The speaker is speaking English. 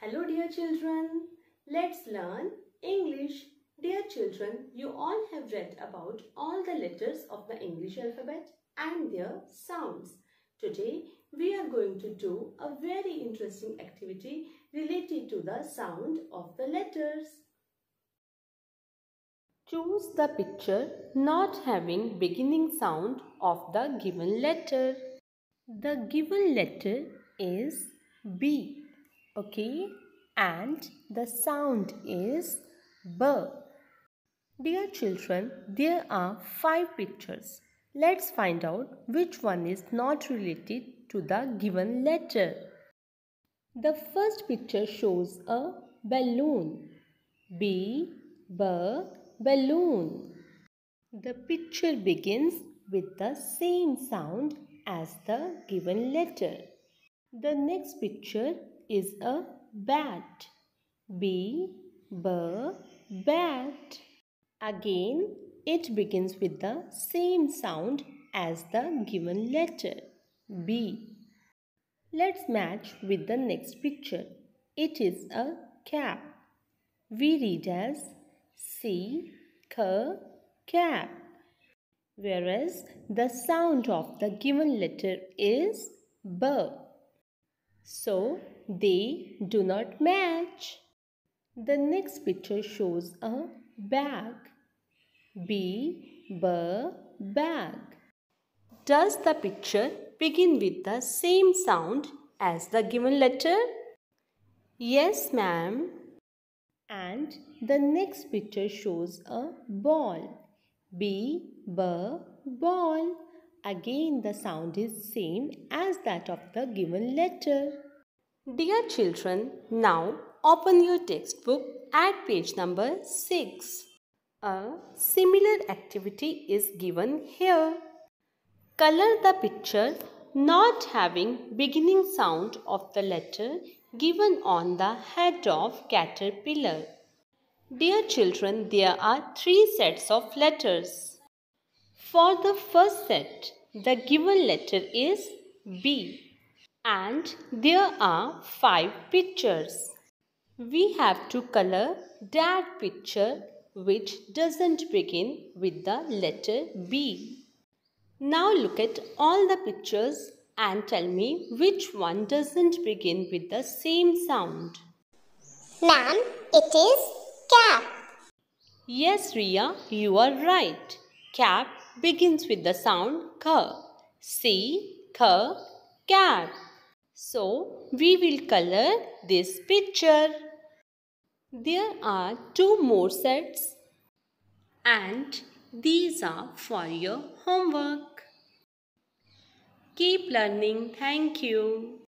Hello dear children, let's learn English. Dear children, you all have read about all the letters of the English alphabet and their sounds. Today, we are going to do a very interesting activity related to the sound of the letters. Choose the picture not having beginning sound of the given letter. The given letter is B. Okay, and the sound is B. Dear children, there are five pictures. Let's find out which one is not related to the given letter. The first picture shows a balloon. B, B, balloon. The picture begins with the same sound as the given letter. The next picture is a bat. B, B, bat. Again, it begins with the same sound as the given letter. B. Let's match with the next picture. It is a cap. We read as C, K, cap. Whereas the sound of the given letter is B. So they do not match. The next picture shows a bag. B B bag. Does the picture begin with the same sound as the given letter? Yes, ma'am. And the next picture shows a ball. B B ball. Again, the sound is same as that of the given letter. Dear children, now open your textbook at page number 6. A similar activity is given here. Color the picture not having beginning sound of the letter given on the head of caterpillar. Dear children, there are three sets of letters. For the first set, the given letter is B. And there are five pictures. We have to color that picture which doesn't begin with the letter B. Now look at all the pictures and tell me which one doesn't begin with the same sound. Ma'am, it is cap. Yes, Ria, you are right. Cap begins with the sound k. C, k, cat. So, we will color this picture. There are two more sets and these are for your homework. Keep learning. Thank you.